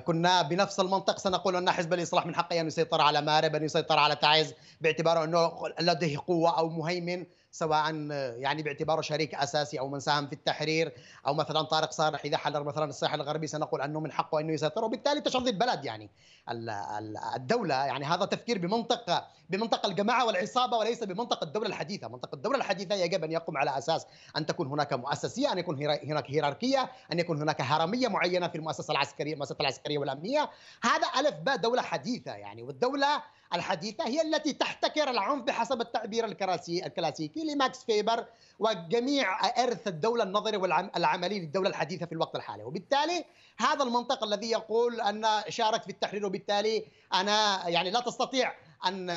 كنا بنفس المنطق سنقول ان حزب الاصلاح من حقه ان يسيطر على مارب ان يسيطر على تعز باعتباره انه لديه قوه او مهيمن سواء يعني باعتباره شريك اساسي او من ساهم في التحرير او مثلا طارق صالح اذا حل مثلا الساحل الغربي سنقول انه من حقه انه يسيطر وبالتالي تشظي البلد يعني الدوله يعني هذا تفكير بمنطقه بمنطقه الجماعه والعصابه وليس بمنطقه الدوله الحديثه، منطقه الدوله الحديثه يجب ان يقوم على اساس ان تكون هناك مؤسسيه، ان يكون هناك هيراركيه، ان يكون هناك هرميه معينه في المؤسسه العسكريه، المؤسسه العسكريه والامنيه، هذا الف باء دوله حديثه يعني والدوله الحديثة هي التي تحتكر العنف بحسب التعبير الكلاسيكي لماكس فيبر وجميع إرث الدولة النظري والعملي للدولة الحديثة في الوقت الحالي وبالتالي هذا المنطق الذي يقول أن شارك في التحرير وبالتالي أنا يعني لا تستطيع أن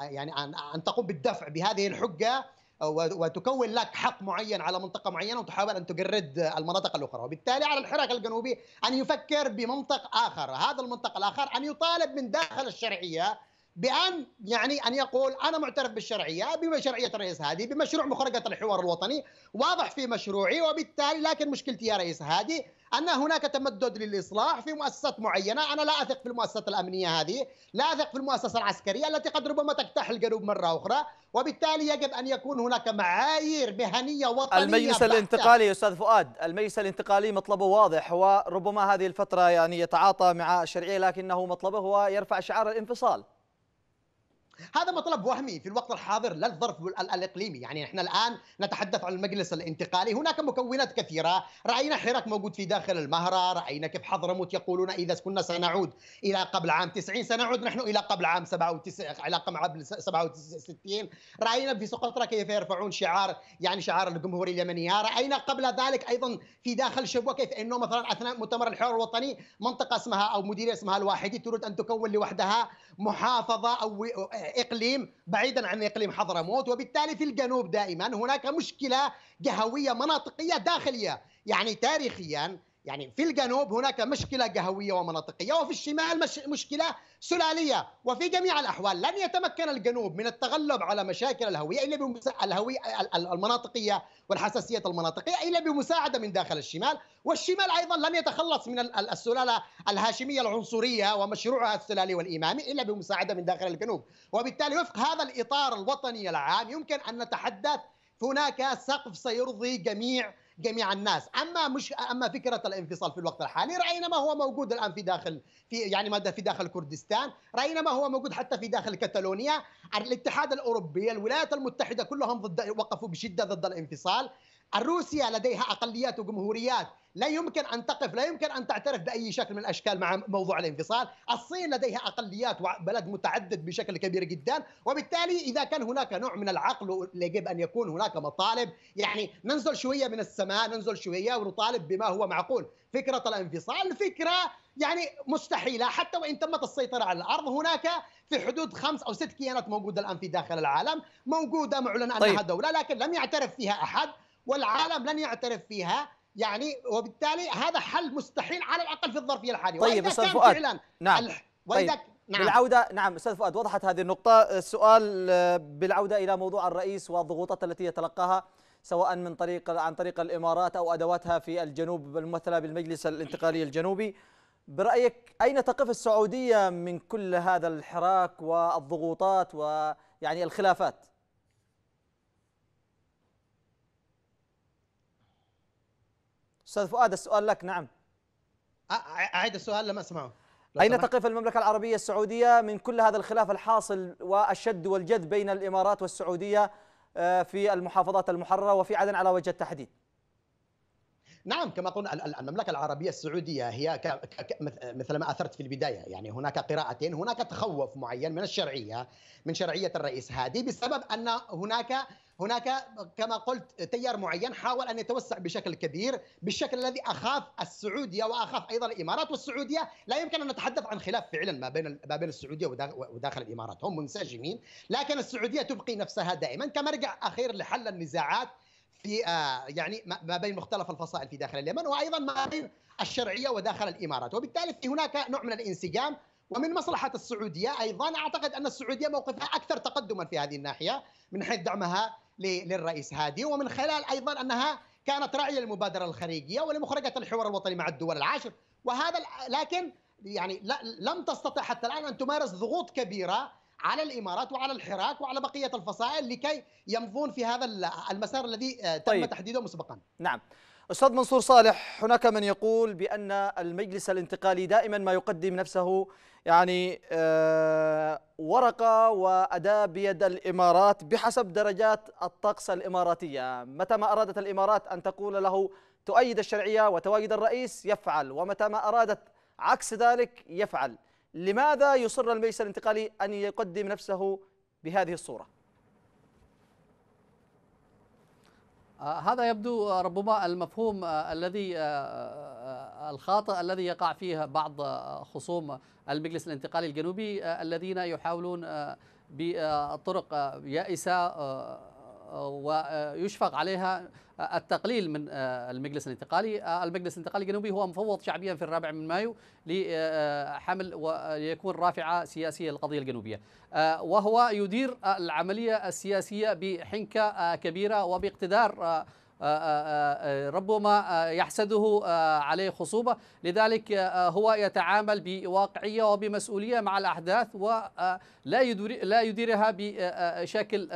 يعني أن, أن تقوم بالدفع بهذه الحجة وتكون لك حق معين على منطقه معينه وتحاول ان تجرد المناطق الاخرى، وبالتالي على الحراك الجنوبي ان يفكر بمنطق اخر، هذا المنطق الاخر ان يطالب من داخل الشرعيه بان يعني ان يقول انا معترف بالشرعيه بشرعيه الرئيس هادي بمشروع مخرجه الحوار الوطني واضح في مشروعي وبالتالي لكن مشكلتي يا رئيس هادي ان هناك تمدد للاصلاح في مؤسسات معينه، انا لا اثق في المؤسسه الامنيه هذه، لا اثق في المؤسسه العسكريه التي قد ربما تجتاح الجنوب مره اخرى، وبالتالي يجب ان يكون هناك معايير مهنيه وطنيه المجلس بحتة. الانتقالي استاذ فؤاد، المجلس الانتقالي مطلبه واضح وربما هذه الفتره يعني يتعاطى مع الشرعيه لكنه مطلبه هو يرفع شعار الانفصال. هذا مطلب وهمي في الوقت الحاضر لا الظرف الاقليمي يعني احنا الان نتحدث عن المجلس الانتقالي هناك مكونات كثيره راينا حراك موجود في داخل المهره راينا كيف حضرموت يقولون اذا كنا سنعود الى قبل عام 90 سنعود نحن الى قبل عام 97 علاقه قبل 67 راينا في سقطرى كيف يرفعون شعار يعني شعار الجمهوريه اليمنيه راينا قبل ذلك ايضا في داخل شبوه كيف انه مثلا اثناء مؤتمر الحوار الوطني منطقه اسمها او مديريه اسمها الواحدي تريد ان تكون لوحدها محافظه او اقليم بعيدا عن اقليم حضرموت وبالتالي في الجنوب دائما هناك مشكله جهويه مناطقيه داخليه يعني تاريخيا يعني في الجنوب هناك مشكلة جهوية ومناطقية وفي الشمال مش مشكلة سلالية وفي جميع الأحوال لن يتمكن الجنوب من التغلب على مشاكل الهوية إلا الهوية المناطقية والحساسية المناطقية إلا بمساعدة من داخل الشمال والشمال أيضا لن يتخلص من السلالة الهاشمية العنصرية ومشروعها السلالي والإمامي إلا بمساعدة من داخل الجنوب وبالتالي وفق هذا الإطار الوطني العام يمكن أن نتحدث هناك سقف سيرضي جميع جميع الناس اما مش اما فكره الانفصال في الوقت الحالي راينا ما هو موجود الان في داخل في يعني ماذا في داخل كردستان راينا ما هو موجود حتى في داخل كتالونيا الاتحاد الاوروبي الولايات المتحده كلهم ضد وقفوا بشده ضد الانفصال الروسيا لديها أقليات وجمهوريات لا يمكن أن تقف لا يمكن أن تعترف بأي شكل من الأشكال مع موضوع الانفصال الصين لديها أقليات وبلد متعدد بشكل كبير جدا وبالتالي إذا كان هناك نوع من العقل يجب أن يكون هناك مطالب يعني ننزل شوية من السماء ننزل شوية ونطالب بما هو معقول فكرة الانفصال فكرة يعني مستحيلة حتى وإن تمت السيطرة على الأرض هناك في حدود خمس أو ست كيانات موجودة الآن في داخل العالم موجودة معلن أنها طيب. دولة لكن لم يعترف فيها أحد والعالم لن يعترف فيها يعني وبالتالي هذا حل مستحيل على الاقل في الظرفيه الحاليه طيب استاذ فؤاد نعم طيب، واذا طيب. نعم. بالعودة نعم أستاذ فؤاد وضحت هذه النقطة السؤال آه، بالعودة إلى موضوع الرئيس والضغوطات التي يتلقاها سواء من طريق عن طريق الإمارات أو أدواتها في الجنوب الممثلة بالمجلس الانتقالي الجنوبي برأيك أين تقف السعودية من كل هذا الحراك والضغوطات ويعني الخلافات؟ استاذ فؤاد السؤال لك نعم اعيد السؤال لم اسمعه أين تقف المملكة العربية السعودية من كل هذا الخلاف الحاصل والشد والجذب بين الإمارات والسعودية آه، في المحافظات المحررة وفي عدن على وجه التحديد نعم كما قلنا المملكة العربية السعودية هي مثل ما أثرت في البداية يعني هناك قراءتين هناك تخوف معين من الشرعية من شرعية الرئيس هادي بسبب أن هناك هناك كما قلت تيار معين حاول ان يتوسع بشكل كبير بالشكل الذي اخاف السعوديه واخاف ايضا الامارات والسعوديه لا يمكن ان نتحدث عن خلاف فعلا ما بين ما بين السعوديه وداخل الامارات هم منسجمين لكن السعوديه تبقي نفسها دائما كمرجع اخير لحل النزاعات في آه، يعني ما بين مختلف الفصائل في داخل اليمن وايضا ما بين الشرعيه وداخل الامارات وبالتالي في هناك نوع من الانسجام ومن مصلحة السعودية أيضا أعتقد أن السعودية موقفها أكثر تقدما في هذه الناحية من حيث دعمها للرئيس هادي ومن خلال أيضا أنها كانت راعية للمبادرة الخليجية ولمخرجة الحوار الوطني مع الدول العاشر وهذا لكن يعني لم تستطع حتى الآن أن تمارس ضغوط كبيرة على الامارات وعلى الحراك وعلى بقيه الفصائل لكي يمضون في هذا المسار الذي آه، تم طيب. تحديده مسبقا. نعم. أستاذ منصور صالح هناك من يقول بأن المجلس الانتقالي دائما ما يقدم نفسه يعني آه، ورقة وأداة بيد الإمارات بحسب درجات الطقس الإماراتية متى ما أرادت الإمارات أن تقول له تؤيد الشرعية وتواجد الرئيس يفعل ومتى ما أرادت عكس ذلك يفعل لماذا يصر المجلس الانتقالي أن يقدم نفسه بهذه الصورة؟ آه، هذا يبدو آه، ربما المفهوم آه، الذي الخاطئ الذي يقع فيه بعض خصوم المجلس الانتقالي الجنوبي الذين يحاولون بطرق يائسه ويشفق عليها التقليل من آه، المجلس الانتقالي آه، المجلس الانتقالي الجنوبي هو مفوض شعبيا في الرابع من مايو لحمل آه، ويكون رافعة سياسية للقضية الجنوبية وهو يدير العملية السياسية بحنكة كبيرة وباقتدار ربما يحسده عليه خصوبة لذلك هو يتعامل بواقعية وبمسؤولية مع الأحداث ولا يديرها بشكل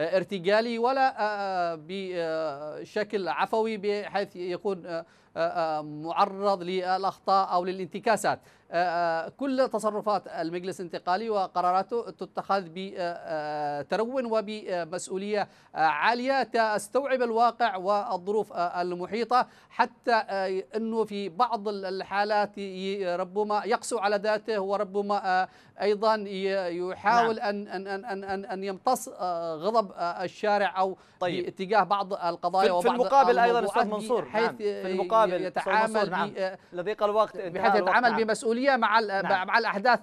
ارتجالي ولا آه، آه، بشكل عفوي بحيث يكون آه، معرض للاخطاء او للانتكاسات كل تصرفات المجلس الانتقالي وقراراته تتخذ بترون وبمسؤوليه عاليه تستوعب الواقع والظروف المحيطه حتى انه في بعض الحالات ربما يقسو على ذاته وربما ايضا يحاول نعم. ان ان ان ان يمتص غضب آه، الشارع او طيب. باتجاه بعض القضايا وبعض في المقابل ايضا استاذ منصور حيث نعم. في المقابل يتعامل نعم. لضيق الوقت بحيث يتعامل نعم. بمسؤوليه مع نعم. مع الاحداث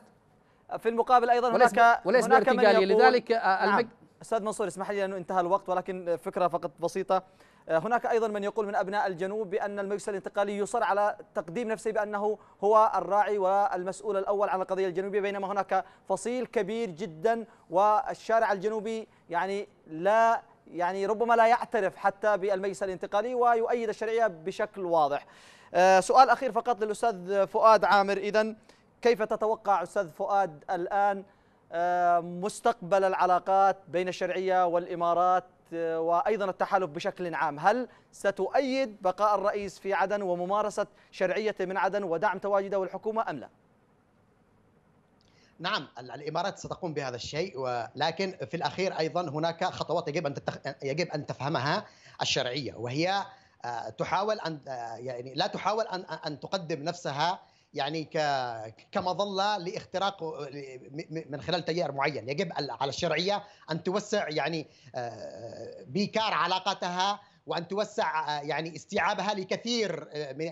في المقابل ايضا وليس هناك وليس هناك من يقول لذلك آه، نعم. استاذ منصور اسمح لي لانه انتهى الوقت ولكن فكره فقط بسيطه آه، هناك ايضا من يقول من ابناء الجنوب بان المجلس الانتقالي يصر على تقديم نفسه بانه هو الراعي والمسؤول الاول عن القضيه الجنوبيه بينما هناك فصيل كبير جدا والشارع الجنوبي يعني لا يعني ربما لا يعترف حتى بالمجلس الانتقالي ويؤيد الشرعيه بشكل واضح. آه، سؤال اخير فقط للاستاذ فؤاد عامر اذا كيف تتوقع استاذ فؤاد الان آه، مستقبل العلاقات بين الشرعيه والامارات آه، وايضا التحالف بشكل عام، هل ستؤيد بقاء الرئيس في عدن وممارسه شرعيته من عدن ودعم تواجده والحكومه ام لا؟ نعم الامارات ستقوم بهذا الشيء ولكن في الاخير ايضا هناك خطوات يجب ان تتخ... يجب ان تفهمها الشرعيه وهي آه، تحاول ان آه، يعني لا تحاول ان ان تقدم نفسها يعني ك... كمظله لاختراق آه، من خلال تيار معين، يجب على الشرعيه ان توسع يعني بكار علاقتها وان توسع يعني استيعابها لكثير من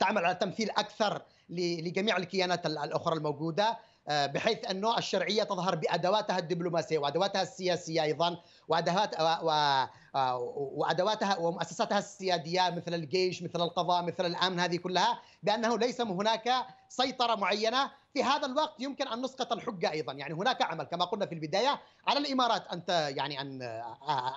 تعمل على تمثيل اكثر لجميع الكيانات الاخرى الموجوده آه، بحيث انه الشرعيه تظهر بادواتها الدبلوماسيه وادواتها السياسيه ايضا وادوات آه، وادواتها ومؤسساتها السياديه مثل الجيش مثل القضاء مثل الامن هذه كلها بانه ليس هناك سيطره معينه في هذا الوقت يمكن ان نسقط الحجه ايضا يعني هناك عمل كما قلنا في البدايه على الامارات ان يعني ان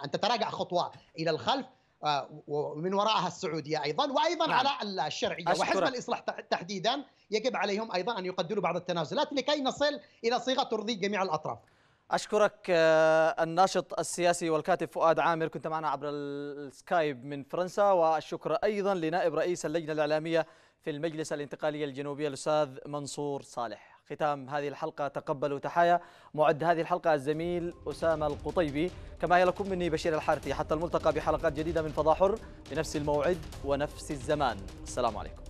ان تتراجع خطوه الى الخلف آه، ومن وراءها السعوديه ايضا وايضا نعم. على الشرعيه أشكرك. وحزب الاصلاح تحديدا يجب عليهم ايضا ان يقدروا بعض التنازلات لكي نصل الى صيغه ترضي جميع الاطراف. اشكرك آه، الناشط السياسي والكاتب فؤاد عامر كنت معنا عبر السكايب من فرنسا والشكر ايضا لنائب رئيس اللجنه الاعلاميه في المجلس الانتقالي الجنوبي الاستاذ منصور صالح. ختام هذه الحلقة تقبلوا تحايا معد هذه الحلقة الزميل أسامة القطيبي كما هي لكم مني بشير الحارثي حتى الملتقى بحلقات جديدة من فضاحر بنفس الموعد ونفس الزمان السلام عليكم